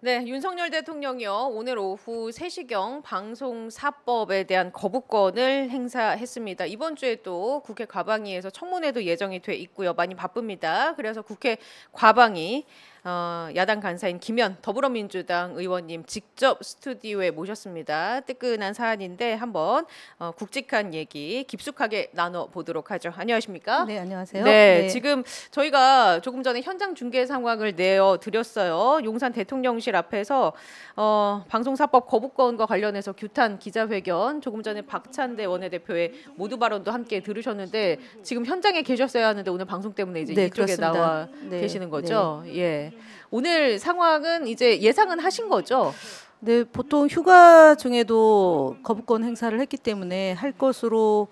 네, 윤석열 대통령이요. 오늘 오후 3시경 방송사법에 대한 거부권을 행사했습니다. 이번 주에 또 국회 과방위에서 청문회도 예정이 돼 있고요. 많이 바쁩니다. 그래서 국회 과방위 어, 야당 간사인 김현 더불어민주당 의원님 직접 스튜디오에 모셨습니다. 뜨끈한 사안인데 한번 어, 굵직한 얘기 깊숙하게 나눠 보도록 하죠. 안녕하십니까? 네, 안녕하세요. 네, 네, 지금 저희가 조금 전에 현장 중계 상황을 내어 드렸어요. 용산 대통령실 앞에서 어, 방송사법 거부권과 관련해서 규탄 기자회견 조금 전에 박찬대 원내대표의 모두 발언도 함께 들으셨는데 지금 현장에 계셨어야 하는데 오늘 방송 때문에 이제 네, 이쪽에 그렇습니다. 나와 네, 계시는 거죠. 네. 예. 오늘 상황은 이제 예상은 하신 거죠? 네, 보통 휴가 중에도 거부권 행사를 했기 때문에 할 것으로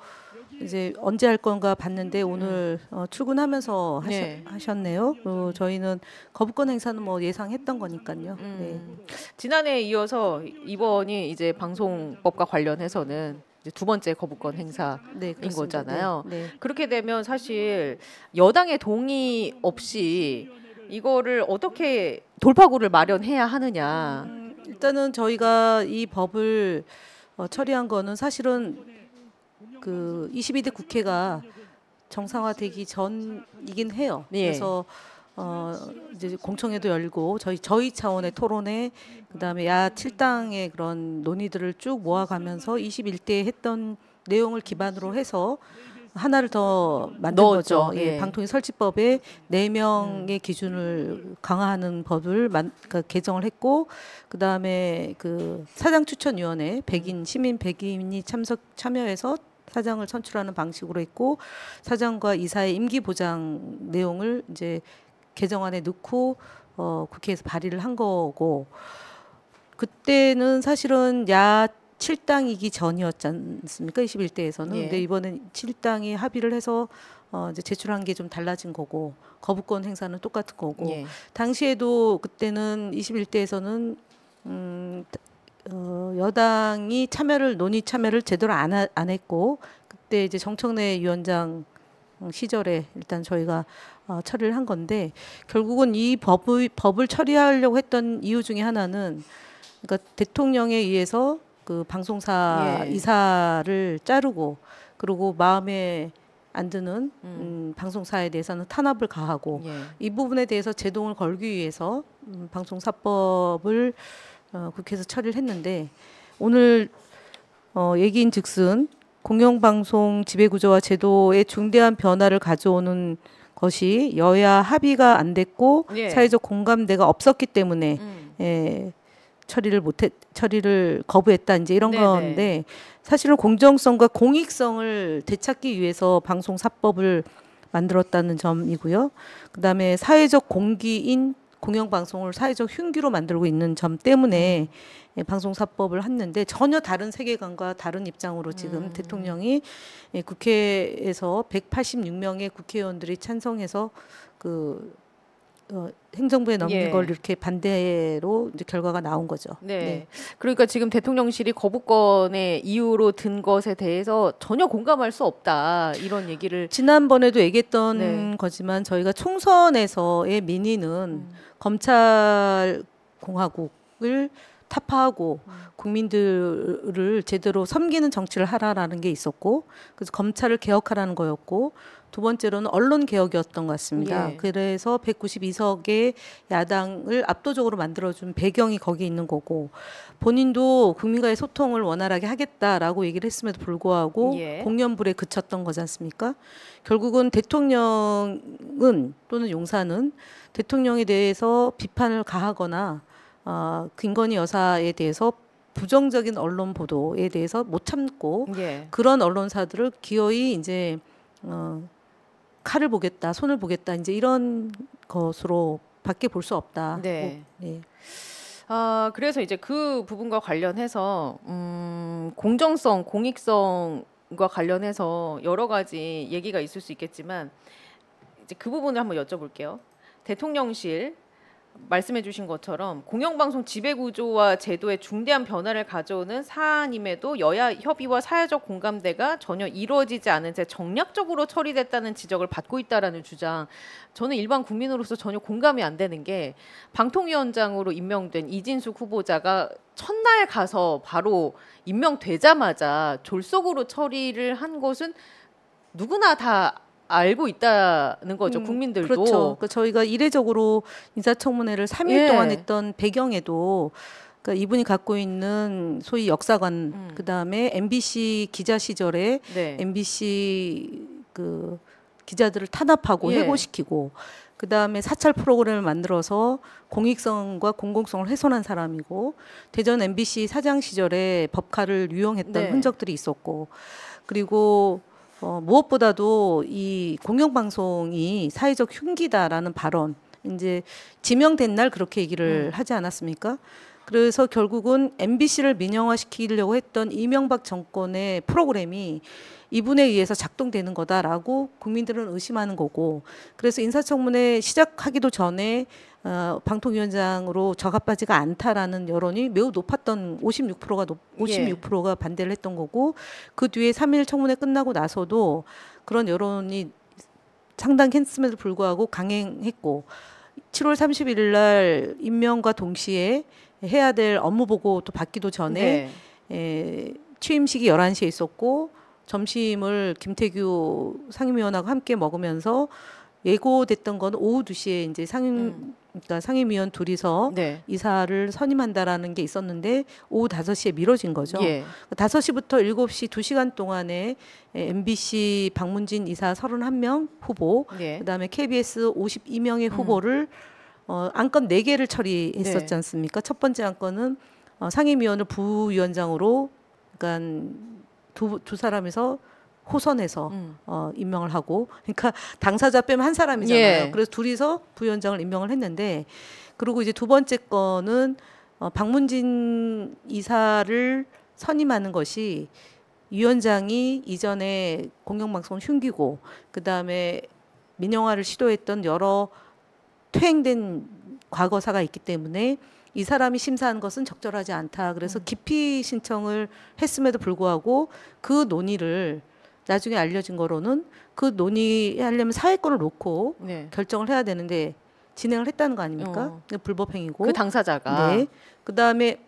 이제 언제 할 건가 봤는데 오늘 어, 출근하면서 하셔, 네. 하셨네요. 어, 저희는 거부권 행사는 뭐 예상했던 거니까요. 음. 네. 지난해에 이어서 이번이 이제 방송법과 관련해서는 두 번째 거부권 행사인 네, 거잖아요. 네. 네. 그렇게 되면 사실 여당의 동의 없이 이거를 어떻게 돌파구를 마련해야 하느냐. 음, 일단은 저희가 이 법을 어, 처리한 거는 사실은 그 22대 국회가 정상화되기 전이긴 해요. 네. 그래서 어 이제 공청회도 열고 저희 저희 차원의 토론회 그다음에 야 칠당의 그런 논의들을 쭉 모아가면서 21대 했던 내용을 기반으로 해서 하나를 더 만든 넣었죠. 거죠. 예, 예. 방통위 설치법에 네 명의 기준을 강화하는 법을 만, 그러니까 개정을 했고 그 다음에 그 사장 추천위원회 백인 시민 백인이 참석 참여해서 사장을 선출하는 방식으로 했고 사장과 이사의 임기 보장 내용을 이제 개정안에 넣고 어, 국회에서 발의를 한 거고 그때는 사실은 야 7당이기 전이었지 않습니까? 21대에서는. 예. 근데 이번엔 7당이 합의를 해서 어 이제 제출한 게 좀 달라진 거고 거부권 행사는 똑같은 거고 예. 당시에도 그때는 21대에서는 음 어, 여당이 참여를 논의 참여를 제대로 안, 하, 안 했고 그때 이제 정청래 위원장 시절에 일단 저희가 어, 처리를 한 건데 결국은 이 법을 법을 처리하려고 했던 이유 중에 하나는 그러니까 대통령에 의해서 그 방송사 예. 이사를 자르고 그리고 마음에 안 드는 음. 음, 방송사에 대해서는 탄압을 가하고 예. 이 부분에 대해서 제동을 걸기 위해서 음, 방송사법을 어, 국회에서 처리를 했는데 오늘 어, 얘기인 즉슨 공영방송 지배구조와 제도의 중대한 변화를 가져오는 것이 여야 합의가 안 됐고 예. 사회적 공감대가 없었기 때문에 음. 예, 처리를 못해 처리를 거부했다 이제 이런 네네. 건데 사실은 공정성과 공익성을 되찾기 위해서 방송사법을 만들었다는 점이고요. 그다음에 사회적 공기인 공영방송을 사회적 흉기로 만들고 있는 점 때문에 음. 예, 방송사법을 했는데 전혀 다른 세계관과 다른 입장으로 지금 음. 대통령이 예, 국회에서 186명의 국회의원들이 찬성해서 그 어, 행정부에 넘긴 예. 걸 이렇게 반대로 이제 결과가 나온 거죠. 네. 네. 그러니까 지금 대통령실이 거부권의 이유로 든 것에 대해서 전혀 공감할 수 없다 이런 얘기를 지난번에도 얘기했던 네. 거지만 저희가 총선에서의 민의는 음. 검찰 공화국을 타파하고 음. 국민들을 제대로 섬기는 정치를 하라라는 게 있었고 그래서 검찰을 개혁하라는 거였고 두 번째로는 언론 개혁이었던 것 같습니다. 예. 그래서 192석의 야당을 압도적으로 만들어준 배경이 거기 있는 거고 본인도 국민과의 소통을 원활하게 하겠다라고 얘기를 했음에도 불구하고 예. 공연불에 그쳤던 거지 않습니까? 결국은 대통령은 또는 용사는 대통령에 대해서 비판을 가하거나 어, 김건희 여사에 대해서 부정적인 언론 보도에 대해서 못 참고 예. 그런 언론사들을 기어이 이제 어, 칼을 보겠다, 손을 보겠다 이제 이런 것으로 밖에 볼 수 없다. 네. 네. 아, 그래서 이제 그 부분과 관련해서 음, 공정성, 공익성과 관련해서 여러 가지 얘기가 있을 수 있겠지만 이제 그 부분을 한번 여쭤볼게요. 대통령실 말씀해주신 것처럼 공영방송 지배구조와 제도에 중대한 변화를 가져오는 사안임에도 여야 협의와 사회적 공감대가 전혀 이루어지지 않은 채 정략적으로 처리됐다는 지적을 받고 있다라는 주장. 저는 일반 국민으로서 전혀 공감이 안 되는 게 방통위원장으로 임명된 이진숙 후보자가 첫날 가서 바로 임명되자마자 졸속으로 처리를 한 것은 누구나 다 알고 있다는 거죠 음, 국민들도. 그렇죠. 그러니까 저희가 이례적으로 인사청문회를 3일 예. 동안 했던 배경에도 그러니까 이분이 갖고 있는 소위 역사관 음. 그다음에 MBC 기자 시절에 네. MBC 그 기자들을 탄압하고 예. 해고시키고 그 다음에 사찰 프로그램을 만들어서 공익성과 공공성을 훼손한 사람이고 대전 MBC 사장 시절에 법카를 유용했던 네. 흔적들이 있었고 그리고 어, 무엇보다도 이 공영방송이 사회적 흉기다라는 발언 이제 지명된 날 그렇게 얘기를 음. 하지 않았습니까? 그래서 결국은 MBC를 민영화시키려고 했던 이명박 정권의 프로그램이 이분에 의해서 작동되는 거다라고 국민들은 의심하는 거고 그래서 인사청문회 시작하기도 전에 어, 방통위원장으로 적합하지가 않다라는 여론이 매우 높았던 56%가 높, 56%가 예. 반대를 했던 거고 그 뒤에 3일 청문회 끝나고 나서도 그런 여론이 상당했음에도 불구하고 강행했고 7월 31일 날 임명과 동시에 해야 될 업무 보고 또 받기도 전에 에, 네. 예, 취임식이 11시에 있었고 점심을 김태규 상임위원하고 함께 먹으면서 예고됐던 건 오후 2시에 이제 상임 음. 그러니까 상임위원 둘이서 네. 이사를 선임한다라는 게 있었는데 오후 5시에 미뤄진 거죠. 예. 5시부터 7시 2시간 동안에 MBC 예, 박문진 이사 31명 후보, 예. 그다음에 KBS 52명의 음. 후보를 음. 어, 안건 네개를 처리했었지 네. 않습니까? 첫 번째 안건은 어, 상임위원을 부위원장으로 그러니까 두, 두 사람에서 호선해서 음. 어, 임명을 하고 그러니까 당사자 빼면 한 사람이잖아요. 예. 그래서 둘이서 부위원장을 임명을 했는데 그리고 이제 두 번째 건은 어, 박문진 이사를 선임하는 것이 위원장이 이전에 공영방송 을 흉기고 그다음에 민영화를 시도했던 여러 퇴행된 과거사가 있기 때문에 이 사람이 심사한 것은 적절하지 않다. 그래서 음. 기피 신청을 했음에도 불구하고 그 논의를 나중에 알려진 거로는 그 논의하려면 사회권을 놓고 네. 결정을 해야 되는데 진행을 했다는 거 아닙니까? 어. 네, 불법행위고. 그 당사자가. 네. 그 다음에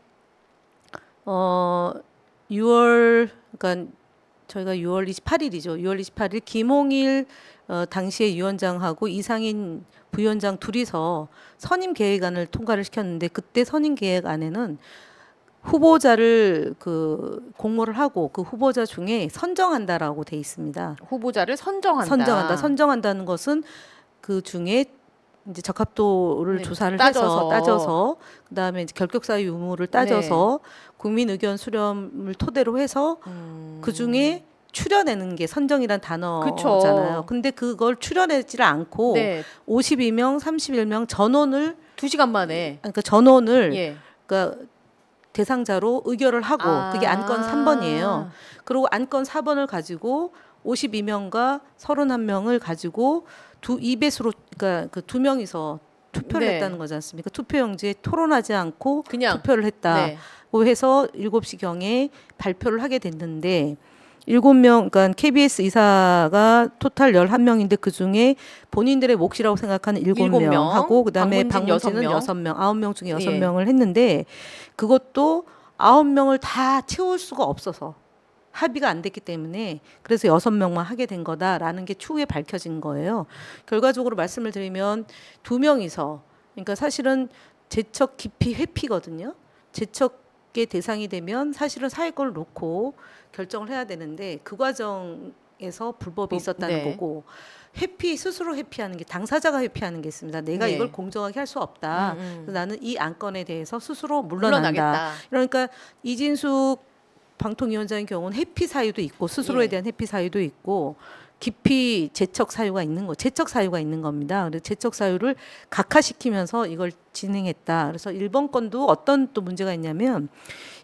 어 6월 그러니까 저희가 6월 28일이죠. 6월 28일 김홍일 어, 당시의 위원장하고 이상인 부위원장 둘이서 선임 계획안을 통과를 시켰는데 그때 선임 계획안에는 후보자를 그 공모를 하고 그 후보자 중에 선정한다라고 돼 있습니다. 후보자를 선정한다. 선정한다. 선정한다는 것은 그 중에 이제 적합도를 네, 조사를 따져서. 해서 따져서 그다음에 이제 결격사유 유무를 따져서 네. 국민 의견 수렴을 토대로 해서 음. 그 중에 추려내는 게 선정이란 단어잖아요. 그쵸. 근데 그걸 출연내지 않고 네. 52명, 31명 전원을 2시간 만에 그러니까 전원을 예. 그러니까 대상자로 의결을 하고 아. 그게 안건 3번이에요. 그리고 안건 4번을 가지고 52명과 31명을 가지고 두 이배수로 그러니까 그 두 명이서 투표를 네. 했다는 거지 않습니까? 투표용지에 토론하지 않고 그냥, 투표를 했다. 네. 해서 7시경에 발표를 하게 됐는데 7명, 그러니까 KBS 이사가 토탈 11명인데 그중에 본인들의 몫이라고 생각하는 7명하고 그다음에 방문진은 6명, 9명 중에 6명을 예. 했는데 그것도 9명을 다 채울 수가 없어서 합의가 안 됐기 때문에 그래서 6명만 하게 된 거다라는 게 추후에 밝혀진 거예요. 결과적으로 말씀을 드리면 2명이서 그러니까 사실은 재척 깊이 회피거든요. 재척 밖에 대상이 되면 사실은 사회권을 놓고 결정을 해야 되는데 그 과정에서 불법이 어, 있었다는 네. 거고 회피 스스로 회피하는 게 당사자가 회피하는 게 있습니다. 내가 네. 이걸 공정하게 할 수 없다. 음, 음. 나는 이 안건에 대해서 스스로 물러난다. 물러나겠다. 그러니까 이진숙 방통위원장의 경우는 회피 사유도 있고 스스로에 예. 대한 회피 사유도 있고 깊이 재척 사유가 있는 거, 재척 사유가 있는 겁니다. 그래서 재척 사유를 각화시키면서 이걸 진행했다. 그래서 일본 건도 어떤 또 문제가 있냐면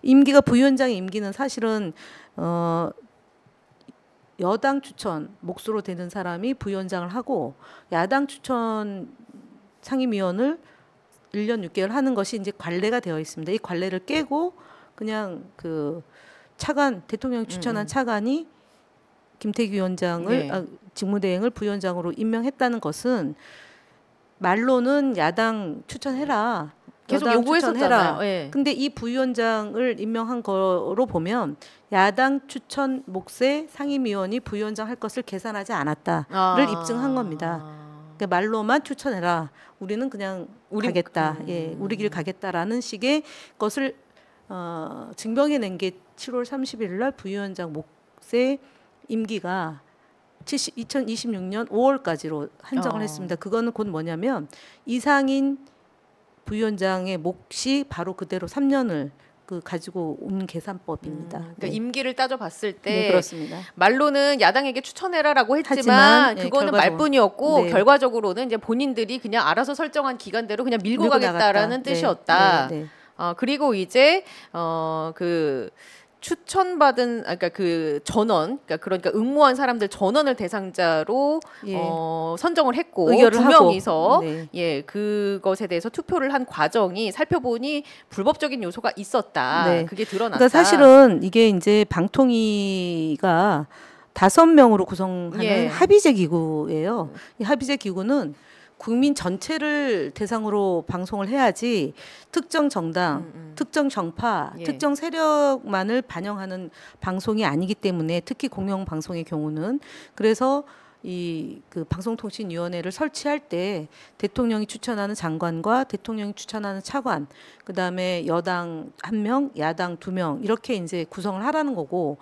임기가 부위원장의 임기는 사실은 어 여당 추천 목수로 되는 사람이 부위원장을 하고 야당 추천 상임위원을 1년 6개월 하는 것이 이제 관례가 되어 있습니다. 이 관례를 깨고 그냥 그 차관 대통령 추천한 음, 음. 차관이 김태규 위원장을 네. 아, 직무대행을 부위원장으로 임명했다는 것은 말로는 야당 추천해라. 계속 요구했었잖아요. 예. 근데 이 부위원장을 임명한 거로 보면 야당 추천 목세 상임위원이 부위원장 할 것을 계산하지 않았다를 아. 입증한 겁니다. 그러니까 말로만 추천해라. 우리는 그냥 우리, 가겠다. 그, 예, 음. 예, 우리 길 가겠다라는 식의 것을 어, 증명해낸 게 7월 30일 날 부위원장 목세 임기가 70, 2026년 5월까지로 한정을 어. 했습니다. 그거는 곧 뭐냐면 이상인 부위원장의 몫이 바로 그대로 3년을 그 가지고 온 계산법입니다. 음, 그러니까 네. 임기를 따져봤을 때 네, 말로는 야당에게 추천해라라고 했지만 하지만, 예, 그거는 네, 말뿐이었고 결과적으로는 이제 본인들이 그냥 알아서 설정한 기간대로 그냥 밀고, 밀고 가겠다라는 뜻이었다. 네, 네, 네. 어, 그리고 이제 어그 추천받은 아, 그러니까 그 전원 그러니까 그러니까 응모한 사람들 전원을 대상자로 예. 어, 선정을 했고 두 명이서 네. 예 그것에 대해서 투표를 한 과정이 살펴보니 불법적인 요소가 있었다. 네. 그게 드러났다. 그러니까 사실은 이게 이제 방통위가 다섯 명으로 구성하는 예. 합의제 기구예요. 이 합의제 기구는 국민 전체를 대상으로 방송을 해야지 특정 정당, 음, 음. 특정 정파, 예. 특정 세력만을 반영하는 방송이 아니기 때문에 특히 공영 방송의 경우는 그래서 이 그 방송통신위원회를 설치할 때 대통령이 추천하는 장관과 대통령이 추천하는 차관 그다음에 여당 한 명, 야당 두 명 이렇게 이제 구성을 하라는 거고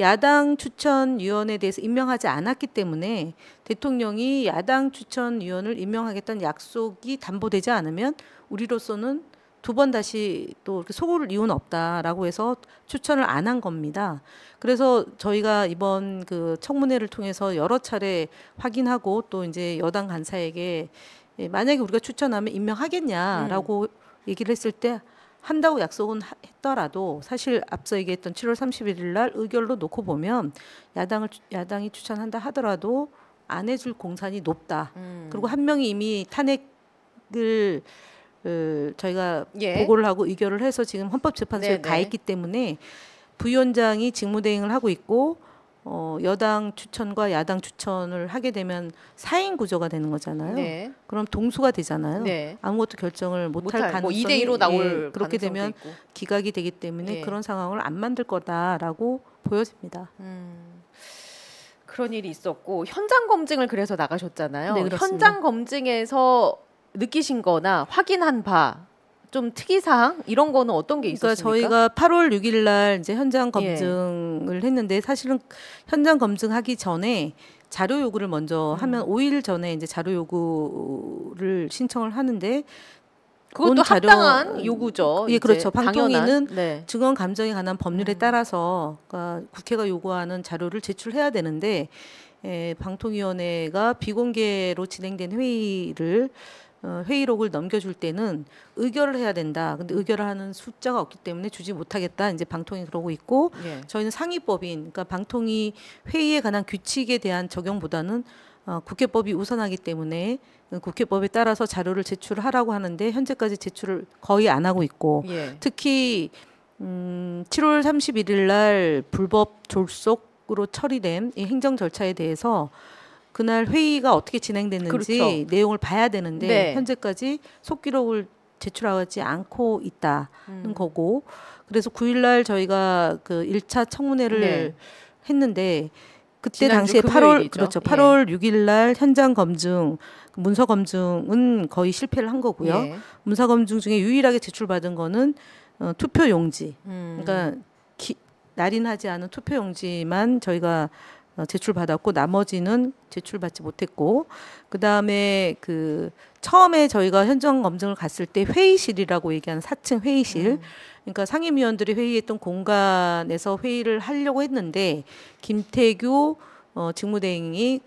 야당 추천위원에 대해서 임명하지 않았기 때문에 대통령이 야당 추천위원을 임명하겠다는 약속이 담보되지 않으면 우리로서는 두 번 다시 또 속을 이유는 없다라고 해서 추천을 안 한 겁니다. 그래서 저희가 이번 그 청문회를 통해서 여러 차례 확인하고 또 이제 여당 간사에게 예, 만약에 우리가 추천하면 임명하겠냐라고 음. 얘기를 했을 때 한다고 약속은 했더라도 사실 앞서 얘기했던 7월 31일 날 의결로 놓고 보면 야당을 야당이 추천한다 하더라도 안 해줄 공산이 높다. 음. 그리고 한 명이 이미 탄핵을 그, 저희가 예. 보고를 하고 의결을 해서 지금 헌법재판소에 네네. 가 네. 있기 때문에 부위원장이 직무대행을 하고 있고 어, 여당 추천과 야당 추천을 하게 되면 사인 구조가 되는 거잖아요. 네. 그럼 동수가 되잖아요. 네. 아무것도 결정을 못할 뭐 가능성이 뭐 2대 1로 나올 예, 그렇게 되면 있고. 기각이 되기 때문에 네. 그런 상황을 안 만들 거다라고 보여집니다. 음, 그런 일이 있었고 현장 검증을 그래서 나가셨잖아요. 네, 현장 검증에서 느끼신 거나 확인한 바좀 특이사항 이런 거는 어떤 게 그러니까 있었습니까? 그러니까 저희가 8월 6일 날 이제 현장 예. 검증을 예. 했는데 사실은 현장 검증하기 전에 자료 요구를 먼저 음. 하면 5일 전에 이제 자료 요구를 신청을 하는데 그것도 자료, 합당한 요구죠. 예, 그렇죠. 방통위는 네. 증언 감정에 관한 법률에 음. 따라서 그러니까 국회가 요구하는 자료를 제출해야 되는데 예, 방통위원회가 비공개로 진행된 회의를 어, 회의록을 넘겨줄 때는 의결을 해야 된다. 근데 의결을 하는 숫자가 없기 때문에 주지 못하겠다. 이제 방통위 그러고 있고 예. 저희는 상위법인 그러니까 방통위 회의에 관한 규칙에 대한 적용보다는 어, 국회법이 우선하기 때문에 그 국회법에 따라서 자료를 제출하라고 하는데 현재까지 제출을 거의 안 하고 있고 예. 특히 음, 7월 31일 날 불법 졸속으로 처리된 이 행정 절차에 대해서 그날 회의가 어떻게 진행됐는지 그렇죠. 내용을 봐야 되는데 네. 현재까지 속기록을 제출하지 않고 있다는 음. 거고 그래서 9일날 저희가 그 1차 청문회를 네. 했는데 그때 당시에 8월 일이죠. 예. 그렇죠. 8월 예. 6일날 현장 검증 문서 검증은 거의 실패를 한 거고요. 예. 문서 검증 중에 유일하게 제출받은 거는 어, 투표 용지. 음. 그러니까 기, 날인하지 않은 투표 용지만 저희가 어, 제출받았고 나머지는 제출받지 못했고 그다음에 그 처음에 저희가 현장 검증을 갔을 때 회의실이라고 얘기하는 4층 회의실 음. 그러니까 상임위원들이 회의했던 공간에서 회의를 하려고 했는데 김태규 어, 직무대행이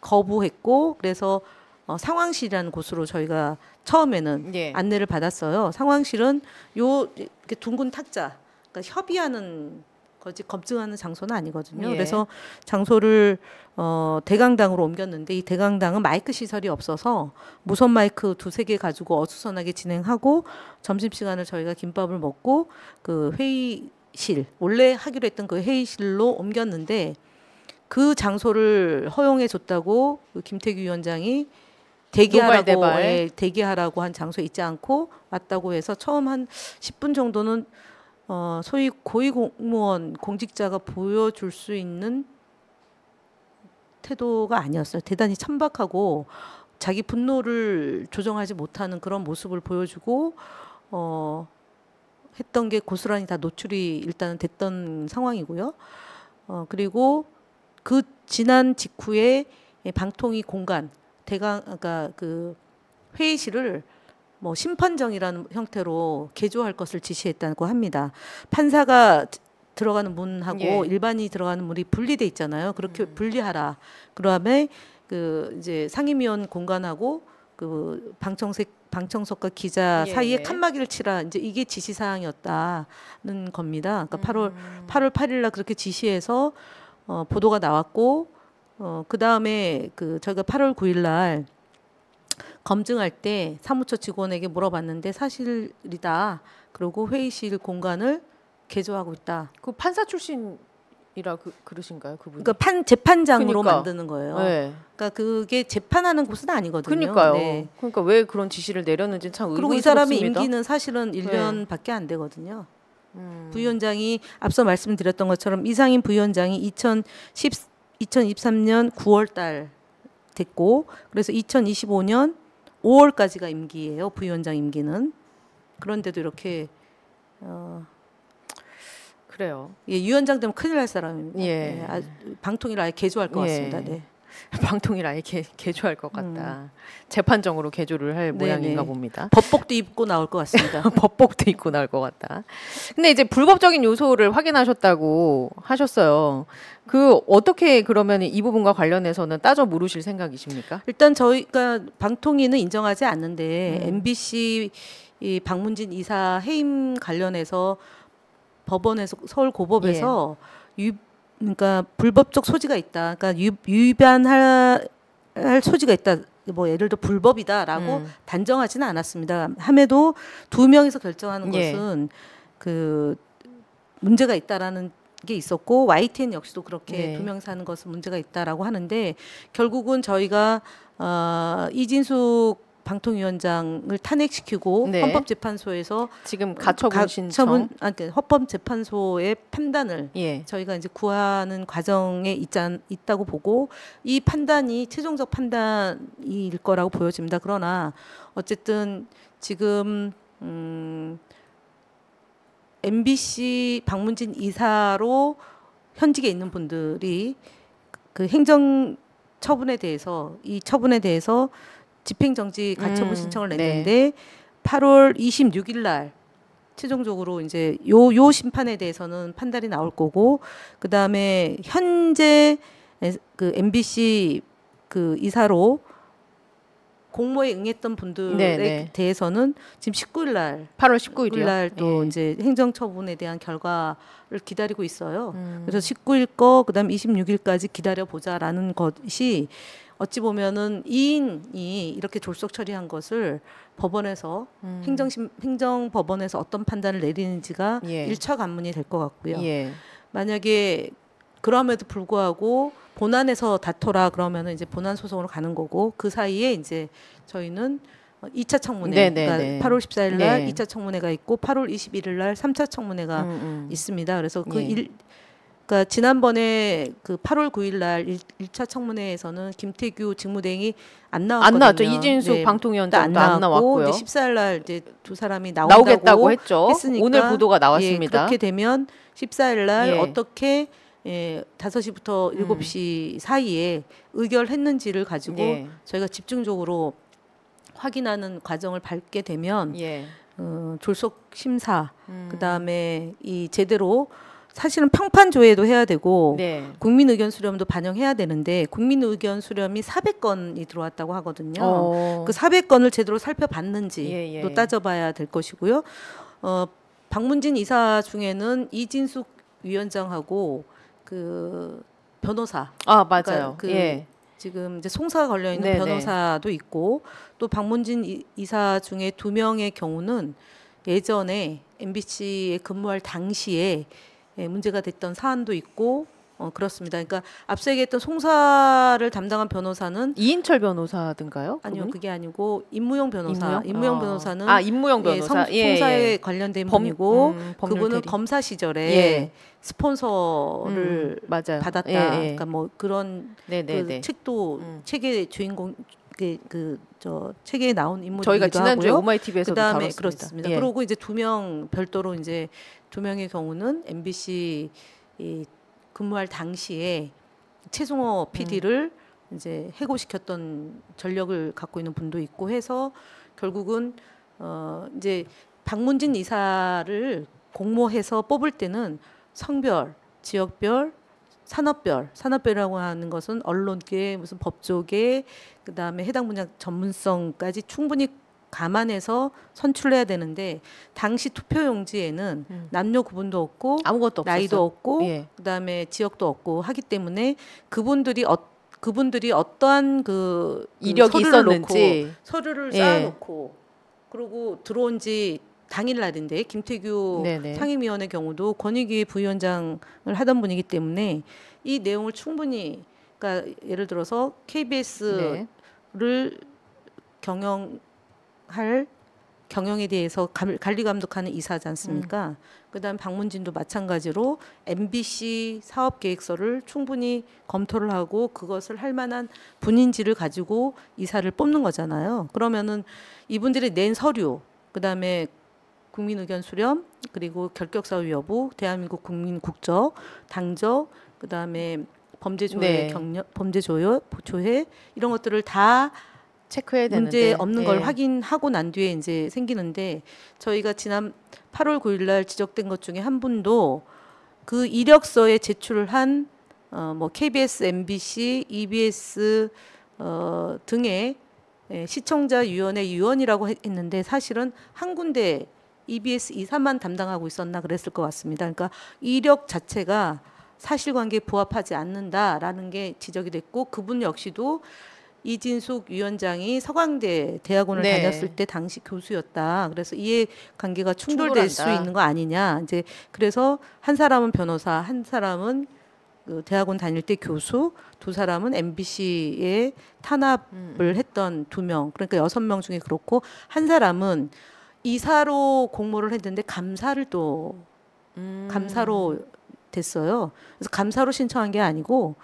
거부했고 그래서 어, 상황실이라는 곳으로 저희가 처음에는 예. 안내를 받았어요. 상황실은 요 이렇게 둥근 탁자 그러니까 협의하는 거지 검증하는 장소는 아니거든요. 예. 그래서 장소를 어, 대강당으로 옮겼는데 이 대강당은 마이크 시설이 없어서 무선 마이크 두 세 개 가지고 어수선하게 진행하고 점심 시간을 저희가 김밥을 먹고 그 회의실 원래 하기로 했던 그 회의실로 옮겼는데 그 장소를 허용해 줬다고 그 김태규 위원장이 대기하라고 예, 대기하라고한장소 있지 않고 왔다고 해서 처음 한 10분 정도는 어, 소위 고위공무원 공직자가 보여줄 수 있는 태도가 아니었어요. 대단히 천박하고 자기 분노를 조정하지 못하는 그런 모습을 보여주고 어, 했던 게 고스란히 다 노출이 일단은 됐던 상황이고요. 어, 그리고 그 지난 직후에 방통위 공간 대강 그러니까 그 회의실을 뭐 심판정이라는 형태로 개조할 것을 지시했다고 합니다. 판사가 들어가는 문하고 예. 일반이 들어가는 문이 분리돼 있잖아요. 그렇게 음. 분리하라. 그다음에 그 이제 상임위원 공간하고 그 방청석 방청석과 기자 예. 사이에 칸막이를 치라. 이제 이게 지시 사항이었다는 겁니다. 그러니까 8월 8월 음. 8일 날 그렇게 지시해서 어 보도가 나왔고 어그 다음에 그 저희가 8월 9일 날 검증할 때 사무처 직원에게 물어봤는데 사실이다. 그리고 회의실 공간을 개조하고 있다. 그 판사 출신 이라 그, 그러신가요 그분? 그러니까 판 재판장으로 그러니까. 만드는 거예요. 네. 그러니까 그게 재판하는 곳은 아니거든요. 그러니까요. 네. 그러니까 왜 그런 지시를 내렸는지 참의문스 그리고 이 사람의 임기는 사실은 1년밖에 네. 안 되거든요. 음. 부위원장이 앞서 말씀드렸던 것처럼 이상인 부위원장이 2010 2023년 9월 달 됐고 그래서 2025년 5월까지가 임기예요. 부위원장 임기는. 그런데도 이렇게 어, 그래요. 예, 위원장 되면 큰일 날 사람입니다. 예. 예, 아, 방통위를 아예 개조할 것 예. 같습니다. 네. 방통위를 아예 개, 개조할 것 같다. 음. 재판정으로 개조를 할 네네. 모양인가 봅니다. 법복도 입고 나올 것 같습니다. 법복도 입고 나올 것 같다. 근데 이제 불법적인 요소를 확인하셨다고 하셨어요. 그 어떻게 그러면 이 부분과 관련해서는 따져 물으실 생각이십니까? 일단 저희가 방통위는 인정하지 않는데 음. MBC 이 박문진 이사 해임 관련해서 법원에서 서울 고법에서 예. 그러니까 불법적 소지가 있다. 그러니까 유, 위반할 할 소지가 있다. 뭐 예를 들어 불법이다라고 음. 단정하지는 않았습니다. 함에도 두 명이서 결정하는 예. 것은 그 문제가 있다라는 게 있었고 YTN 역시도 그렇게 예. 두 명이서 하는 것은 문제가 있다라고 하는데 결국은 저희가 어, 이진숙 방통위원장을 탄핵시키고 네. 헌법재판소에서 지금 가처분 신청 아, 그러니까 헌법재판소의 판단을 예. 저희가 이제 구하는 과정에 있자, 있다고 보고 이 판단이 최종적 판단일 거라고 보여집니다. 그러나 어쨌든 지금 음, MBC 방문진 이사로 현직에 있는 분들이 그 행정 처분에 대해서 이 처분에 대해서 집행정지 가처분 음, 신청을 네. 냈는데 네. 8월 26일 날 최종적으로 이제 요, 요 심판에 대해서는 판단이 나올 거고, 그 다음에 현재 그 MBC 그 이사로 공모에 응했던 분들에 네네. 네. 대해서는 지금 19일 날 8월 19일 날또 네. 이제 행정 처분에 대한 결과를 기다리고 있어요. 음. 그래서 19일 거 그다음 26일까지 기다려 보자라는 것이 어찌 보면은 이인이 이렇게 졸속 처리한 것을 법원에서 음. 행정 심 행정 법원에서 어떤 판단을 내리는지가 예. 일차 예. 관문이 될 것 같고요. 예. 만약에 그럼에도 불구하고 본안에서 다퉈라 그러면은 이제 본안 소송으로 가는 거고 그 사이에 이제 저희는 2차 청문회 네네 네, 그러니까 8월 14일 날 네. 2차 청문회가 있고 8월 21일 날 3차 청문회가 음, 음. 있습니다. 그래서 그 예. 일, 그러니까 지난번에 그 8월 9일 날 1차 청문회에서는 김태규 직무대행이 안 나왔거든요. 안 나왔죠. 이진숙 네, 방통위원도 안, 안 나왔고요. 14일 날 이제 두 사람이 나오겠다고 했죠. 했으니까 오늘 보도가 나왔습니다. 예, 그렇게 되면 14일 날 예. 어떻게 예, 5시부터 음. 7시 사이에 의결했는지를 가지고 예. 저희가 집중적으로 확인하는 과정을 밟게 되면 예. 어, 졸속 심사 음. 그다음에 이 제대로 사실은 평판 조회도 해야 되고 네. 국민 의견 수렴도 반영해야 되는데 국민 의견 수렴이 400건이 들어왔다고 하거든요. 어. 그 400건을 제대로 살펴봤는지도 예, 예. 따져봐야 될 것이고요. 어, 박문진 이사 중에는 이진숙 위원장하고 그 변호사 아 그러니까 맞아요. 그러니까 그 예. 지금 이제 송사가 걸려 있는 네, 네, 변호사도 있고 또 박문진 이, 이사 중에 두 명의 경우는 예전에 MBC에 근무할 당시에 예, 문제가 됐던 사안도 있고 어, 그렇습니다. 그러니까 앞서 얘기했던 송사를 담당한 변호사는 이인철 변호사든가요? 아니요, 그분이? 그게 아니고 임무용 변호사. 임무용, 임무용 아. 변호사는 아 임무용 예, 변호사 예, 성, 사에 예. 관련된 범, 분이고 음, 그분은 대리. 검사 시절에 예. 스폰서를 음, 음 받았다. 예, 예. 그러니까 뭐 그런 네, 네, 그 네. 책도 음. 책의 주인공 그저 그, 책에 나온 인물이기도 저희가 지난주 오마이 TV에서 그다음에 다뤘습니다. 그렇습니다. 예. 그러고 이제 두 명 별도로 이제 두 명의 경우는 MBC 이 근무할 당시에 최송호 PD를 음. 이제 해고시켰던 전력을 갖고 있는 분도 있고 해서 결국은 어 이제 박문진 이사를 공모해서 뽑을 때는 성별, 지역별, 산업별, 산업별이라고 하는 것은 언론계, 무슨 법조계, 그 다음에 해당 분야 전문성까지 충분히 감안해서 선출해야 되는데 당시 투표용지에는 음. 남녀 구분도 없고 아무것도 없었어. 나이도 없고 예. 그다음에 지역도 없고 하기 때문에 그분들이 어, 그분들이 어떠한 그 음, 이력이 있었는지 놓고, 서류를 예. 쌓아놓고 그리고 들어온 지 당일날인데 김태규 네네. 네. 상임위원의 경우도 권익위 부위원장을 하던 분이기 때문에 이 내용을 충분히 그러니까 예를 들어서 KBS를 네. 경영 할 경영에 대해서 관리 감독하는 이사지 않습니까? 음. 그다음 박문진도 마찬가지로 MBC 사업 계획서를 충분히 검토를 하고 그것을 할 만한 분인지를 가지고 이사를 뽑는 거잖아요. 그러면은 이분들이 낸 서류, 그다음에 국민 의견 수렴, 그리고 결격 사유 여부, 대한민국 국민 국적, 당적, 그다음에 범죄 조회 네. 경력, 범죄 조여, 조회 이런 것들을 다 체크해야 되는데 문제 없는 예. 걸 확인하고 난 뒤에 이제 생기는데 저희가 지난 8월 9일 날 지적된 것 중에 한 분도 그 이력서에 제출을 한 어, 뭐 KBS, MBC, EBS 어, 등의 예, 시청자 위원회 위원이라고 했는데 사실은 한 군데 EBS 이사만 담당하고 있었나 그랬을 것 같습니다. 그러니까 이력 자체가 사실관계에 부합하지 않는다라는 게 지적이 됐고 그분 역시도 이진숙 위원장이 서강대 대학원을 네. 다녔을 때 당시 교수였다. 그래서 이해 관계가 충돌될 충돌한다. 수 있는 거 아니냐. 이제 그래서 한 사람은 변호사, 한 사람은 그 대학원 다닐 때 교수, 두 사람은 MBC에 탄압을 음. 했던 두 명, 그러니까 여섯 명 중에 그렇고 한 사람은 이사로 공모를 했는데 감사를 또 음. 감사로 됐어요. 그래서 감사로 신청한 게 아니고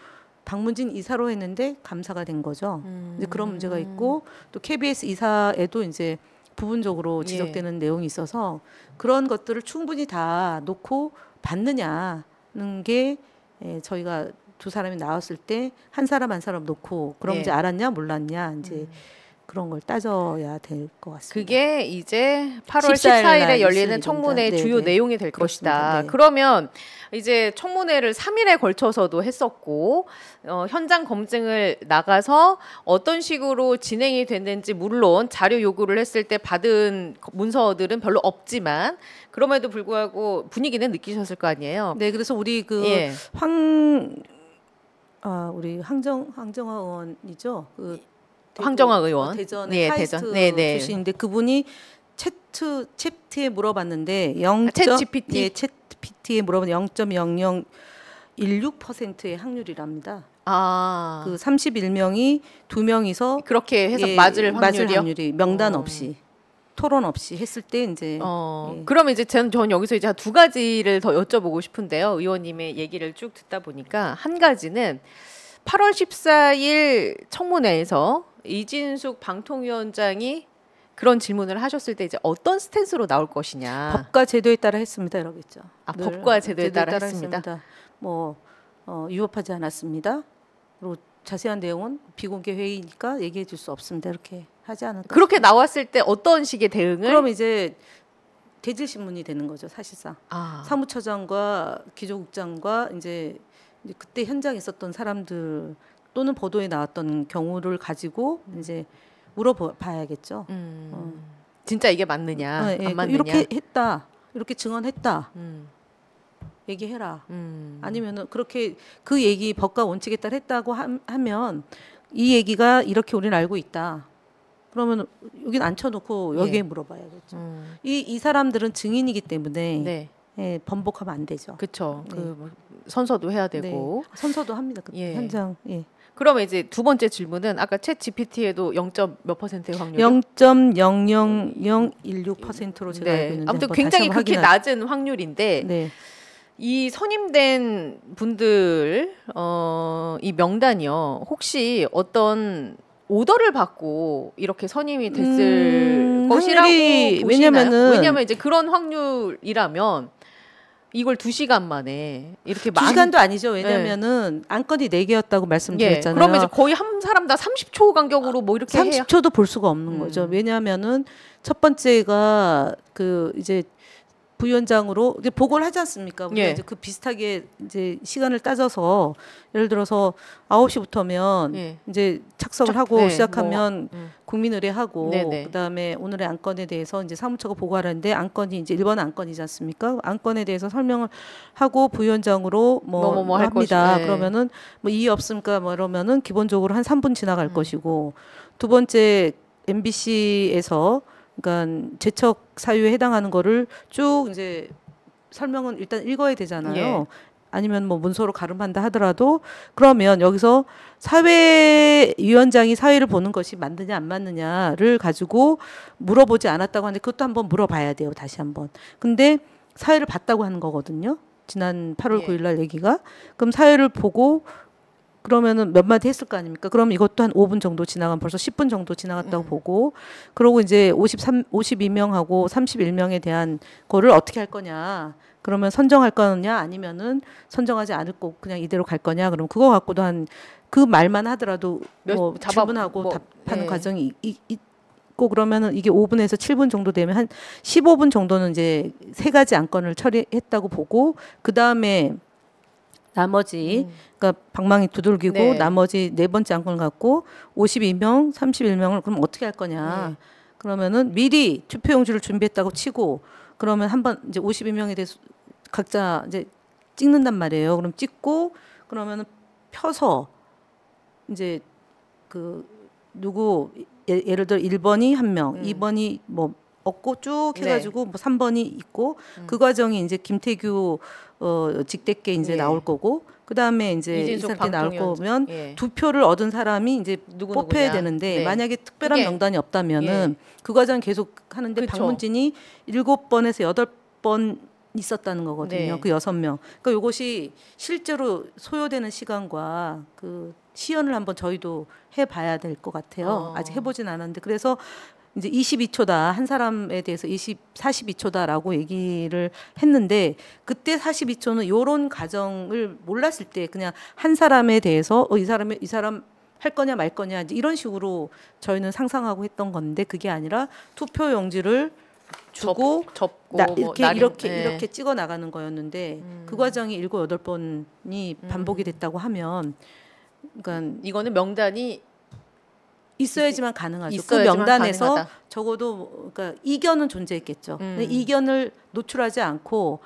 방문진 이사로 했는데 감사가 된 거죠. 음. 이제 그런 문제가 있고 또 KBS 이사에도 이제 부분적으로 예. 지적되는 예. 내용이 있어서 그런 것들을 충분히 다 놓고 받느냐는 게 예, 저희가 두 사람이 나왔을 때 한 사람 한 사람 놓고 그럼 예. 이제 알았냐 몰랐냐 이제 음. 그런 걸 따져야 될 것 같습니다. 그게 이제 8월 14일 14일에 열리는 청문회 네, 주요 네. 내용이 될 그렇습니다. 것이다. 네. 그러면 이제 청문회를 3일에 걸쳐서도 했었고 어, 현장 검증을 나가서 어떤 식으로 진행이 됐는지 물론 자료 요구를 했을 때 받은 문서들은 별로 없지만 그럼에도 불구하고 분위기는 느끼셨을 거 아니에요. 네, 그래서 우리 그황 예. 아, 우리 황정 황정화 의원이죠. 그 황정화 어, 의원 대전의 네, 카이스트 대전. 네, 네. 출신인데 그분이 채트 챗트에 물어봤는데 0. 아, 챗 GPT 예, 챗 PT에 물어보면 0.0016%의 확률이랍니다. 아. 그 31명이 두 명이서 그렇게 해서 예, 맞을 확률이요? 확률이 명단 어. 없이 어. 토론 없이 했을 때 이제 어, 예. 그럼 이제 저는 여기서 이제 두 가지를 더 여쭤보고 싶은데요. 의원님의 얘기를 쭉 듣다 보니까 한 가지는 8월 14일 청문회에서 이진숙 방통위원장이 그런 질문을 하셨을 때 이제 어떤 스탠스로 나올 것이냐. 법과 제도에 따라 했습니다. 이러겠죠. 아, 법과 제도에, 제도에 따라, 했습니다. 했습니다. 뭐 어, 유업하지 않았습니다. 그리고 자세한 내용은 비공개 회의니까 얘기해 줄수 없습니다. 이렇게 하지 않을까. 그렇게 나왔을 때 어떤 식의 대응을? 그럼 이제 대질 신문이 되는 거죠, 사실상. 아. 사무처장과 기조국장과 이제 그때 현장에 있었던 사람들 또는 보도에 나왔던 경우를 가지고 음. 이제 물어봐야겠죠. 음. 어. 진짜 이게 맞느냐 네, 안 그 맞느냐 이렇게 했다 이렇게 증언했다 음. 얘기해라 음. 아니면은 그렇게 그 얘기 법과 원칙에 따라 했다고 하, 면이 얘기가 이렇게 우리는 알고 있다 그러면 여긴 앉혀놓고 여기에 네. 물어봐야겠죠 음. 이, 이 사람들은 증인이기 때문에 네. 예, 번복하면 안 되죠 그렇죠 그 뭐 선서도 해야 되고 네. 선서도 합니다 그 예. 현장 예. 그럼 이제 두 번째 질문은 아까 챗 GPT에도 0. 몇 퍼센트의 확률? 0.00016%로 퍼 제가 네. 알고 있는데 아무튼 굉장히 그렇게 확인할... 낮은 확률인데 네. 이 선임된 분들 어, 이 명단이요 혹시 어떤 오더를 받고 이렇게 선임이 됐을 음, 것이라고 보시나요? 왜냐면은 왜냐면 이제 그런 확률이라면 이걸 두 시간 만에 이렇게 두 많은- 시간도 아니죠. 네. 왜냐면은 안건이 네 개였다고 말씀드렸잖아요. 예. 그러면 이제 거의 한 사람 다 30초 간격으로 뭐 이렇게 30초도 볼 수가 없는 음. 거죠. 왜냐면은첫 번째가 그 이제 부위원장으로 이제 보고를 하지 않습니까? 우리가 예. 이제 그 비슷하게 이제 시간을 따져서 예를 들어서 아홉 시부터면 예. 이제 착석을 하고 네, 뭐, 시작하면 뭐, 음. 국민의뢰하고 네, 네. 그다음에 오늘의 안건에 대해서 이제 사무처가 보고하는데 안건이 이제 일번 안건이지 않습니까? 안건에 대해서 설명을 하고 부위원장으로 뭐, 뭐, 뭐, 뭐 합니다. 네. 그러면은 뭐 이의 없습니까? 뭐 이러면은 기본적으로 한 삼 분 지나갈 음. 것이고 두 번째 MBC에서 그러니까 제척 사유에 해당하는 거를 쭉 이제 설명은 일단 읽어야 되잖아요. 예. 아니면 뭐 문서로 가름한다 하더라도 그러면 여기서 사회위원장이 사회를 보는 것이 맞느냐 안 맞느냐를 가지고 물어보지 않았다고 하는데 그것도 한번 물어봐야 돼요 다시 한번 근데 사회를 봤다고 하는 거거든요 지난 8월 예. 9일 날 얘기가 그럼 사회를 보고 그러면은 몇 마디 했을 거 아닙니까? 그럼 이것도 한 5분 정도 지나간 벌써 10분 정도 지나갔다고 음. 보고 그러고 이제 53 52명하고 31명에 대한 거를 어떻게 할 거냐? 그러면 선정할 거냐 아니면은 선정하지 않을 거 그냥 이대로 갈 거냐? 그럼 그거 갖고도 한 그 말만 하더라도 뭐 잡아, 하고 뭐, 답하는 네. 과정이 이, 이, 있고 그러면은 이게 5분에서 7분 정도 되면 한 15분 정도는 이제 세 가지 안건을 처리했다고 보고 그 다음에 나머지 음. 그러니까 방망이 두들기고 네. 나머지 네 번째 안건을 갖고 52명, 31명을 그럼 어떻게 할 거냐? 네. 그러면은 미리 투표용지를 준비했다고 치고 그러면 한번 이제 52명에 대해서 각자 이제 찍는단 말이에요. 그럼 찍고 그러면은 펴서 이제 그 누구 예, 를 들어 1번이 한 명, 음. 2번이 뭐 없고 쭉해 가지고 네. 뭐 3번이 있고 음. 그 과정이 이제 김태규 어, 직대께 이제 예. 나올 거고 그다음에 이제 이삭게 나올 거면 예. 두 표를 얻은 사람이 이제 누구, 뽑혀야 되는데 네. 만약에 특별한 그게, 명단이 없다면은 예. 그 과정 계속 하는데 그쵸. 박문진이 일곱 번에서 여덟 번 있었다는 거거든요. 네. 그 여섯 명. 그러니까 요것이 실제로 소요되는 시간과 그 시연을 한번 저희도 해봐야 될 것 같아요. 어. 아직 해보진 않았는데 그래서 이제 22초다 한 사람에 대해서 20 42초다라고 얘기를 했는데 그때 42초는 요런 가정을 몰랐을 때 그냥 한 사람에 대해서 어, 이 사람이 이 사람 할 거냐 말 거냐 이런 제이 식으로 저희는 상상하고 했던 건데 그게 아니라 투표 용지를 주고 접, 고 나, 뭐 이렇게 뭐 이렇게 네. 이렇게 찍어 나가는 거였는데 음. 그 과정이 일곱 여덟 번이 음. 반복이 됐다고 하면 그러니까 이거는 명단이 있어야지만 가능하죠. 있어야지만 그 명단에서 가능하다. 적어도 그러니까 이견은 존재했겠죠. 음. 이견을 노출하지 않고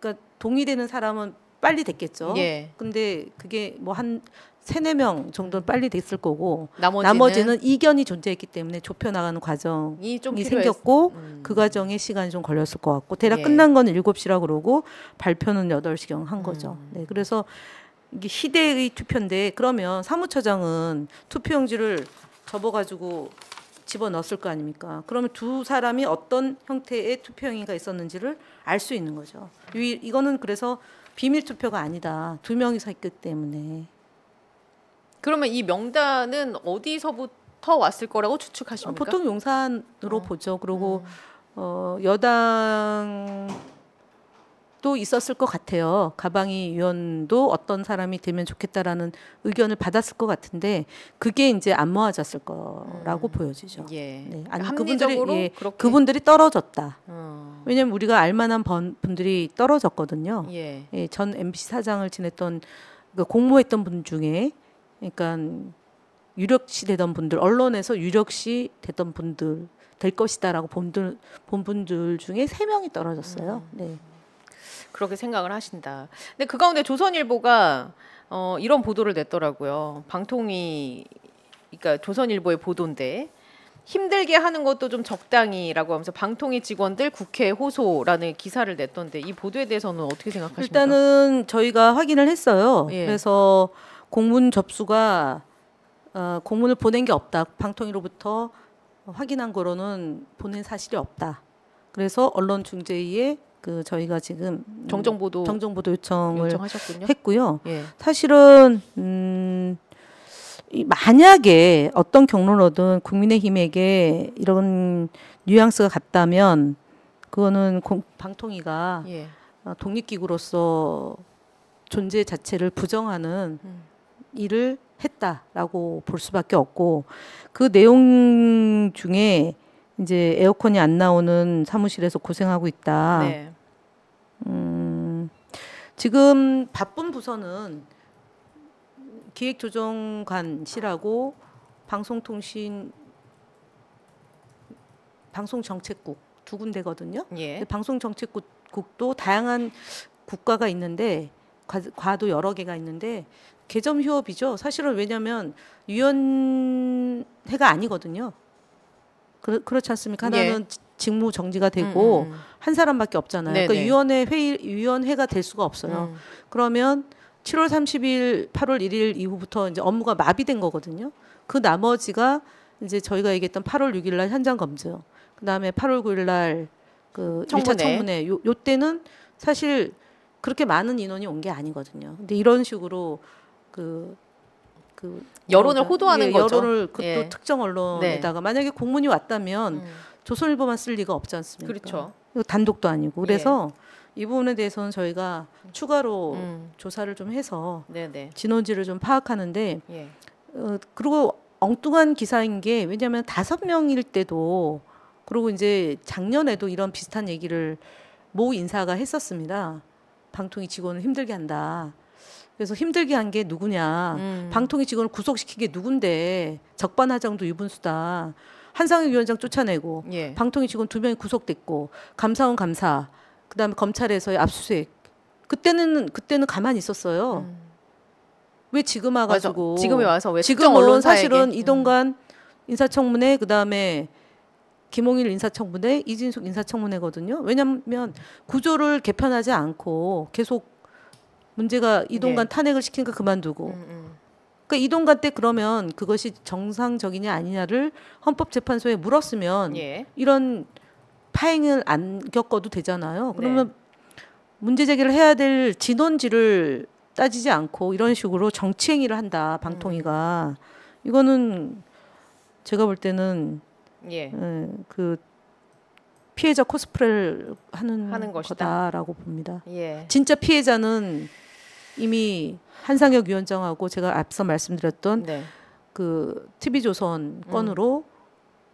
그러니까 동의되는 사람은 빨리 됐겠죠. 예. 근데 그게 뭐 한 세 네 명 정도는 빨리 됐을 거고 나머지는? 나머지는 이견이 존재했기 때문에 좁혀 나가는 과정이 좀 생겼고 음. 그 과정에 시간이 좀 걸렸을 것 같고 대략 예. 끝난 건 일곱 시라 그러고 발표는 여덟 시경한 거죠. 음. 네. 그래서 이게 시대의 투표인데 그러면 사무처장은 투표용지를 접어가지고 집어넣었을 거 아닙니까? 그러면 두 사람이 어떤 형태의 투표 행위가 있었는지를 알 수 있는 거죠. 이거는 그래서 비밀 투표가 아니다. 두 명이서 기 때문에. 그러면 이 명단은 어디서부터 왔을 거라고 추측하십니까? 보통 용산으로 어. 보죠. 그리고 음. 어, 여당 또 있었을 것 같아요. 가방이 위원도 어떤 사람이 되면 좋겠다라는 의견을 받았을 것 같은데 그게 이제 안 모아졌을 거라고 음. 보여지죠. 예. 네. 그러니까 아니 그분들이 예, 그분들이 떨어졌다. 어. 왜냐면 우리가 알만한 번, 분들이 떨어졌거든요. 예. 예. 전 MBC 사장을 지냈던 그러니까 공모했던 분 중에 그러니까 유력시 되던 분들 언론에서 유력시 되던 분들 될 것이다라고 본들 본 분들 중에 세 명이 떨어졌어요. 음. 네. 그렇게 생각을 하신다. 근데 그 가운데 조선일보가 어, 이런 보도를 냈더라고요. 방통위 그러니까 조선일보의 보도인데 힘들게 하는 것도 좀 적당히라고 하면서 방통위 직원들 국회 호소라는 기사를 냈던데 이 보도에 대해서는 어떻게 생각하십니까? 일단은 저희가 확인을 했어요. 예. 그래서 공문 접수가 어, 공문을 보낸 게 없다. 방통위로부터 확인한 거로는 보낸 사실이 없다. 그래서 언론중재위에 그 저희가 지금 음, 정정 보도 정정 보도 요청을 요청하셨군요. 했고요. 예. 사실은 음 만약에 어떤 경로로든 국민의힘에게 이런 뉘앙스가 갔다면 그거는 공, 방통위가 예. 어, 독립기구로서 존재 자체를 부정하는 음. 일을 했다라고 볼 수밖에 없고 그 내용 중에 이제 에어컨이 안 나오는 사무실에서 고생하고 있다. 네. 음, 지금 바쁜 부서는 기획조정관실하고 방송통신 방송정책국 두 군데거든요. 예. 방송정책국도 다양한 국가가 있는데 과, 도 여러 개가 있는데 개점 휴업이죠. 사실은 왜냐하면 위원회가 아니거든요. 그렇, 그렇지 않습니까? 네. 하나는 예. 직무 정지가 되고 음, 음. 음. 한 사람밖에 없잖아요. 네네. 그러니까 위원회 네. 회의 위원회가 될 수가 없어요. 음. 그러면 7월 30일, 8월 1일 이후부터 이제 업무가 마비된 거거든요. 그 나머지가 이제 저희가 얘기했던 8월 6일 날 현장 검증, 그다음에 8월 9일 날그 청차 청문회 요 때는 사실 그렇게 많은 인원이 온 게 아니거든요. 근데 이런 식으로 그그 여론을 호도하는 예, 거죠. 여론을 그, 예. 또 특정 언론에다가 네. 만약에 공문이 왔다면 음. 조선일보만 쓸 리가 없지 않습니까? 그렇죠. 단독도 아니고 예. 그래서 이 부분에 대해서는 저희가 음. 추가로 음. 조사를 좀 해서 네네. 네. 진원지를 좀 파악하는데 예. 어, 그리고 엉뚱한 기사인 게 왜냐하면 다섯 명일 때도 그리고 이제 작년에도 이런 비슷한 얘기를 모 인사가 했었습니다. 방통위 직원을 힘들게 한다. 그래서 힘들게 한 게 누구냐, 음. 방통위 직원을 구속시킨 게 누군데 적반하장도 유분수다. 한상혁 위원장 쫓아내고 예. 방통위 직원 두 명이 구속됐고 감사원 감사, 그다음에 검찰에서의 압수수색. 그때는 그때는 가만히 있었어요. 음. 왜 지금 와가지고 지금에 와서 왜 지금 언론 사실은 음. 이동관 음. 인사청문회 그다음에 김홍일 인사청문회, 이진숙 인사청문회거든요. 왜냐면 구조를 개편하지 않고 계속 문제가 이동관 네. 탄핵을 시키니까 그만두고. 음, 음. 그러니까 이동관 때 그러면 그것이 정상적이냐 아니냐를 헌법재판소에 물었으면 예. 이런 파행을 안 겪어도 되잖아요. 네. 그러면 네. 문제 제기를 해야 될 진원지를 따지지 않고 이런 식으로 정치 행위를 한다 방통위가 음. 이거는 제가 볼 때는 예. 에, 예, 그 피해자 코스프레를 하는, 하는 것이다라고 봅니다. 예. 진짜 피해자는 이미 한상혁 위원장하고 제가 앞서 말씀드렸던 네. 그 TV 조선 음. 건으로 음.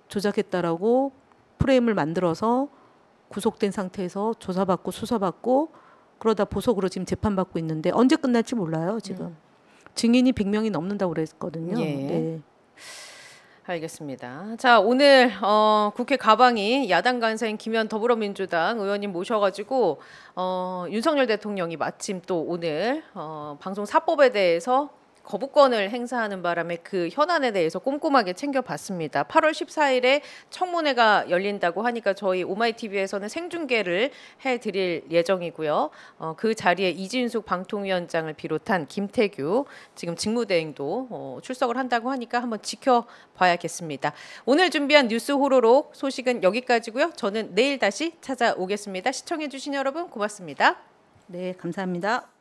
조작했다라고 프레임을 만들어서 구속된 상태에서 조사받고 수사받고 그러다 보석으로 지금 재판받고 있는데 언제 끝날지 몰라요 지금 음. 증인이 100명이 넘는다고 그랬거든요. 예. 네. 알겠습니다. 자 오늘 어, 국회 가방이 야당 간사인 김현 더불어민주당 의원님 모셔가지고 어, 윤석열 대통령이 마침 또 오늘 어, 방송 사법에 대해서 거부권을 행사하는 바람에 그 현안에 대해서 꼼꼼하게 챙겨봤습니다. 8월 14일에 청문회가 열린다고 하니까 저희 오마이TV에서는 생중계를 해드릴 예정이고요. 어, 그 자리에 이진숙 방통위원장을 비롯한 김태규 지금 직무대행도 어, 출석을 한다고 하니까 한번 지켜봐야겠습니다. 오늘 준비한 뉴스 호로록 소식은 여기까지고요. 저는 내일 다시 찾아오겠습니다. 시청해주신 여러분 고맙습니다. 네, 감사합니다.